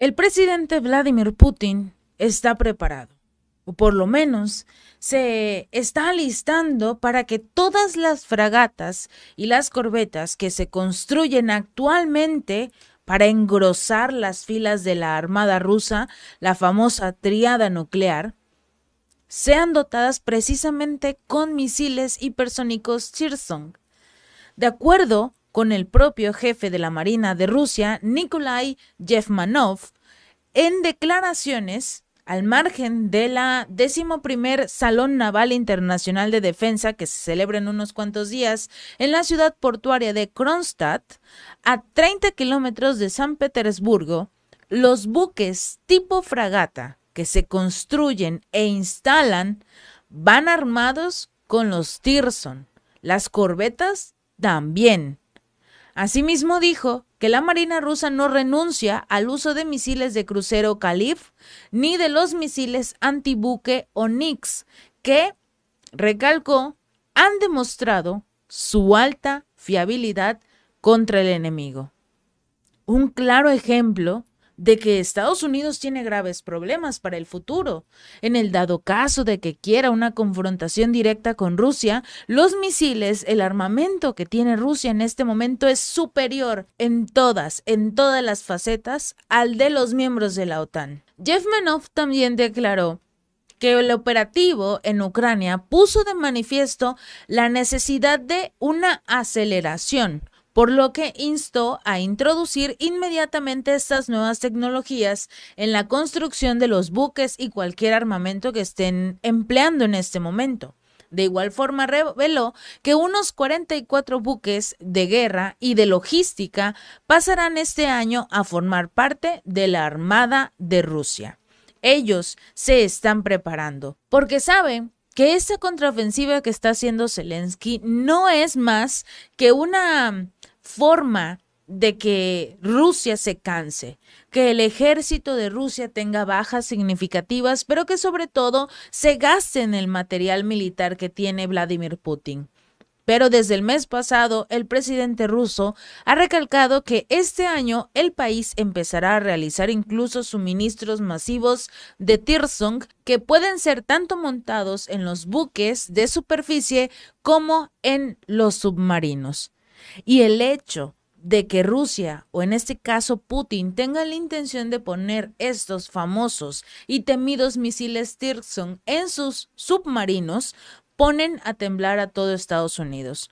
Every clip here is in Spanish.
El presidente Vladimir Putin está preparado, o por lo menos se está alistando para que todas las fragatas y las corbetas que se construyen actualmente para engrosar las filas de la Armada rusa, la famosa triada nuclear, sean dotadas precisamente con misiles hipersónicos Chirsong. De acuerdo con el propio jefe de la Marina de Rusia, Nikolai Yefmanov, en declaraciones al margen de la XI Salón Naval Internacional de Defensa que se celebra en unos cuantos días en la ciudad portuaria de Kronstadt, a 30 kilómetros de San Petersburgo, los buques tipo fragata que se construyen e instalan van armados con los Tirson, las corbetas también. Asimismo dijo que la Marina rusa no renuncia al uso de misiles de crucero Kalif ni de los misiles antibuque Onyx que, recalcó, han demostrado su alta fiabilidad contra el enemigo. Un claro ejemplo de que Estados Unidos tiene graves problemas para el futuro. En el dado caso de que quiera una confrontación directa con Rusia, los misiles, el armamento que tiene Rusia en este momento es superior en todas, en todas las facetas al de los miembros de la OTAN. Jeff también declaró que el operativo en Ucrania puso de manifiesto la necesidad de una aceleración por lo que instó a introducir inmediatamente estas nuevas tecnologías en la construcción de los buques y cualquier armamento que estén empleando en este momento. De igual forma, reveló que unos 44 buques de guerra y de logística pasarán este año a formar parte de la Armada de Rusia. Ellos se están preparando porque saben que esa contraofensiva que está haciendo Zelensky no es más que una mm, forma de que Rusia se canse, que el ejército de Rusia tenga bajas significativas, pero que sobre todo se gaste en el material militar que tiene Vladimir Putin. Pero desde el mes pasado, el presidente ruso ha recalcado que este año el país empezará a realizar incluso suministros masivos de Tirsong que pueden ser tanto montados en los buques de superficie como en los submarinos. Y el hecho de que Rusia, o en este caso Putin, tenga la intención de poner estos famosos y temidos misiles Tirson en sus submarinos, ponen a temblar a todo Estados Unidos,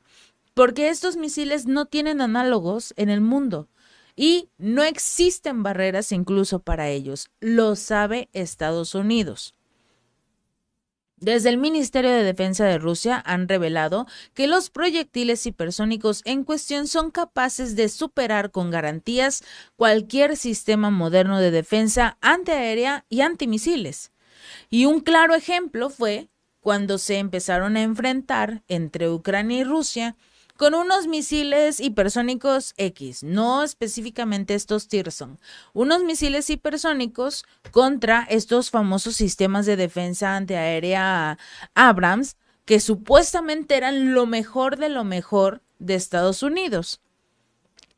porque estos misiles no tienen análogos en el mundo y no existen barreras incluso para ellos, lo sabe Estados Unidos. Desde el Ministerio de Defensa de Rusia han revelado que los proyectiles hipersónicos en cuestión son capaces de superar con garantías cualquier sistema moderno de defensa antiaérea y antimisiles. Y un claro ejemplo fue cuando se empezaron a enfrentar entre Ucrania y Rusia con unos misiles hipersónicos X, no específicamente estos Tirson, unos misiles hipersónicos contra estos famosos sistemas de defensa antiaérea Abrams, que supuestamente eran lo mejor de lo mejor de Estados Unidos.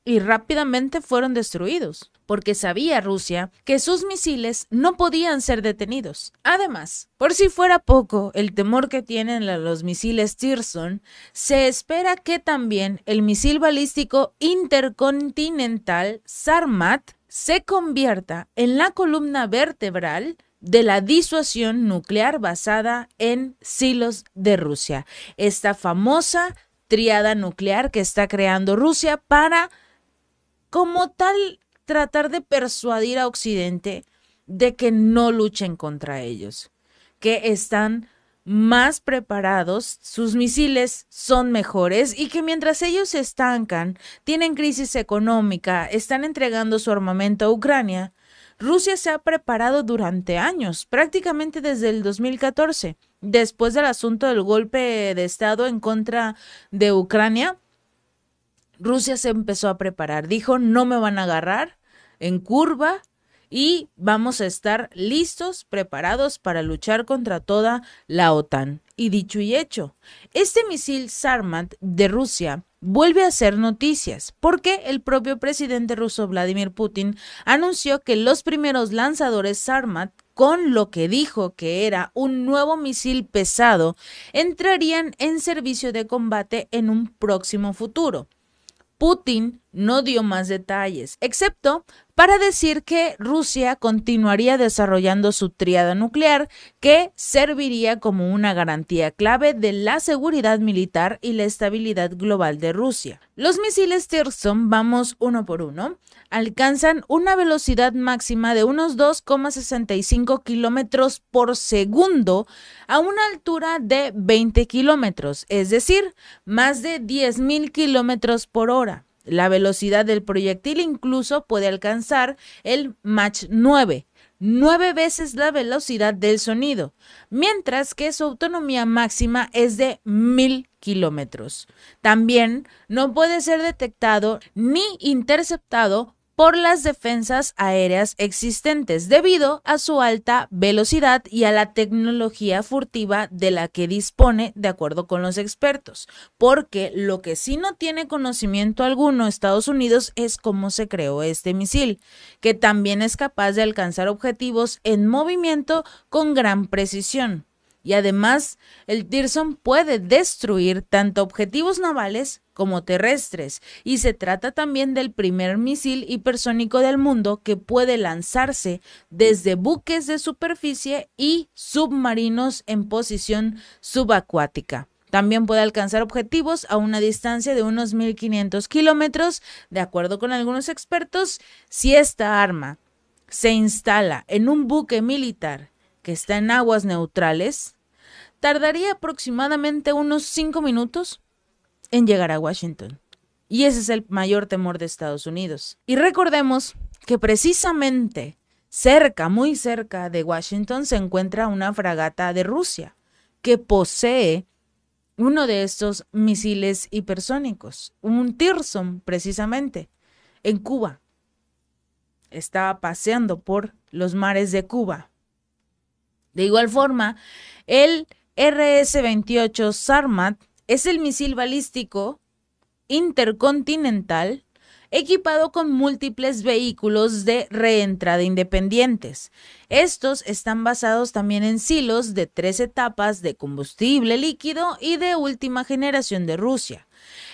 Y rápidamente fueron destruidos porque sabía Rusia que sus misiles no podían ser detenidos. Además, por si fuera poco el temor que tienen los misiles Tirson, se espera que también el misil balístico intercontinental Sarmat se convierta en la columna vertebral de la disuasión nuclear basada en silos de Rusia, esta famosa triada nuclear que está creando Rusia para, como tal, tratar de persuadir a Occidente de que no luchen contra ellos, que están más preparados, sus misiles son mejores y que mientras ellos se estancan, tienen crisis económica, están entregando su armamento a Ucrania, Rusia se ha preparado durante años, prácticamente desde el 2014, después del asunto del golpe de Estado en contra de Ucrania. Rusia se empezó a preparar, dijo, no me van a agarrar, en curva y vamos a estar listos, preparados para luchar contra toda la OTAN. Y dicho y hecho, este misil Sarmat de Rusia vuelve a ser noticias porque el propio presidente ruso Vladimir Putin anunció que los primeros lanzadores Sarmat con lo que dijo que era un nuevo misil pesado, entrarían en servicio de combate en un próximo futuro. Putin no dio más detalles, excepto para decir que Rusia continuaría desarrollando su tríada nuclear, que serviría como una garantía clave de la seguridad militar y la estabilidad global de Rusia. Los misiles Thurston, vamos uno por uno, alcanzan una velocidad máxima de unos 2,65 kilómetros por segundo a una altura de 20 kilómetros, es decir, más de 10.000 kilómetros por hora. La velocidad del proyectil incluso puede alcanzar el Mach 9, nueve veces la velocidad del sonido, mientras que su autonomía máxima es de 1000 kilómetros. También no puede ser detectado ni interceptado por las defensas aéreas existentes debido a su alta velocidad y a la tecnología furtiva de la que dispone de acuerdo con los expertos, porque lo que sí no tiene conocimiento alguno Estados Unidos es cómo se creó este misil, que también es capaz de alcanzar objetivos en movimiento con gran precisión y además el Tirson puede destruir tanto objetivos navales como terrestres y se trata también del primer misil hipersónico del mundo que puede lanzarse desde buques de superficie y submarinos en posición subacuática. También puede alcanzar objetivos a una distancia de unos 1.500 kilómetros, de acuerdo con algunos expertos, si esta arma se instala en un buque militar que está en aguas neutrales, tardaría aproximadamente unos cinco minutos en llegar a Washington. Y ese es el mayor temor de Estados Unidos. Y recordemos que precisamente cerca, muy cerca de Washington, se encuentra una fragata de Rusia que posee uno de estos misiles hipersónicos, un Tirson precisamente, en Cuba. Estaba paseando por los mares de Cuba. De igual forma, él... RS-28 Sarmat es el misil balístico intercontinental equipado con múltiples vehículos de reentrada independientes. Estos están basados también en silos de tres etapas de combustible líquido y de última generación de Rusia.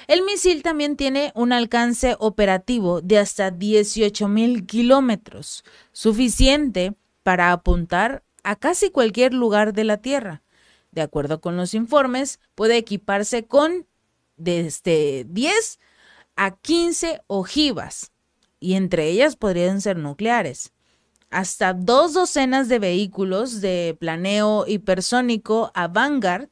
El misil también tiene un alcance operativo de hasta 18.000 kilómetros, suficiente para apuntar a casi cualquier lugar de la Tierra de acuerdo con los informes, puede equiparse con desde 10 este, a 15 ojivas, y entre ellas podrían ser nucleares. Hasta dos docenas de vehículos de planeo hipersónico a Vanguard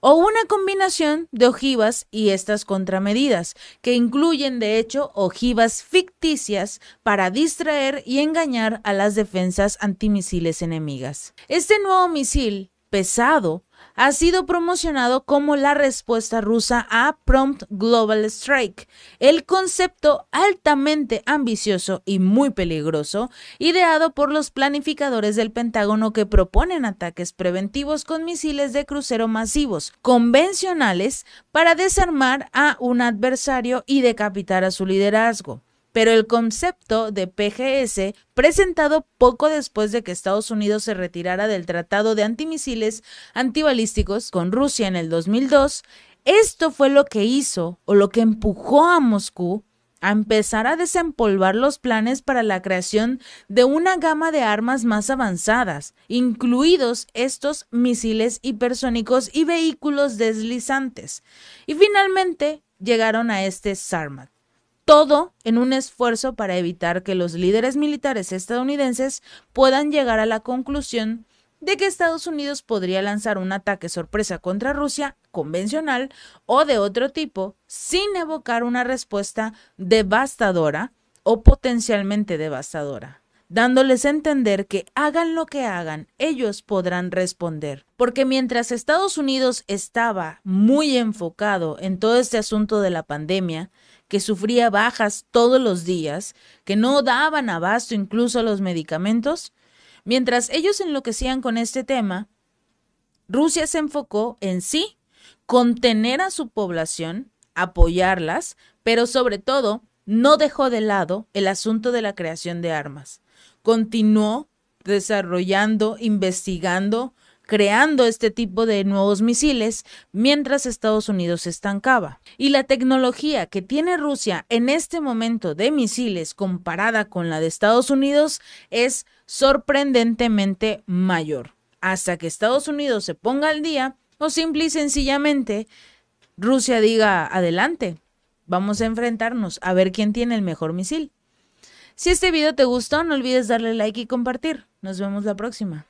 o una combinación de ojivas y estas contramedidas, que incluyen de hecho ojivas ficticias para distraer y engañar a las defensas antimisiles enemigas. Este nuevo misil pesado ha sido promocionado como la respuesta rusa a Prompt Global Strike, el concepto altamente ambicioso y muy peligroso ideado por los planificadores del Pentágono que proponen ataques preventivos con misiles de crucero masivos convencionales para desarmar a un adversario y decapitar a su liderazgo pero el concepto de PGS, presentado poco después de que Estados Unidos se retirara del Tratado de Antimisiles Antibalísticos con Rusia en el 2002, esto fue lo que hizo o lo que empujó a Moscú a empezar a desempolvar los planes para la creación de una gama de armas más avanzadas, incluidos estos misiles hipersónicos y vehículos deslizantes. Y finalmente llegaron a este Sarmat todo en un esfuerzo para evitar que los líderes militares estadounidenses puedan llegar a la conclusión de que Estados Unidos podría lanzar un ataque sorpresa contra Rusia convencional o de otro tipo sin evocar una respuesta devastadora o potencialmente devastadora dándoles a entender que hagan lo que hagan, ellos podrán responder. Porque mientras Estados Unidos estaba muy enfocado en todo este asunto de la pandemia, que sufría bajas todos los días, que no daban abasto incluso a los medicamentos? Mientras ellos enloquecían con este tema, Rusia se enfocó en sí, contener a su población, apoyarlas, pero sobre todo no dejó de lado el asunto de la creación de armas. Continuó desarrollando, investigando creando este tipo de nuevos misiles mientras Estados Unidos estancaba. Y la tecnología que tiene Rusia en este momento de misiles comparada con la de Estados Unidos es sorprendentemente mayor. Hasta que Estados Unidos se ponga al día o simple y sencillamente Rusia diga adelante, vamos a enfrentarnos a ver quién tiene el mejor misil. Si este video te gustó, no olvides darle like y compartir. Nos vemos la próxima.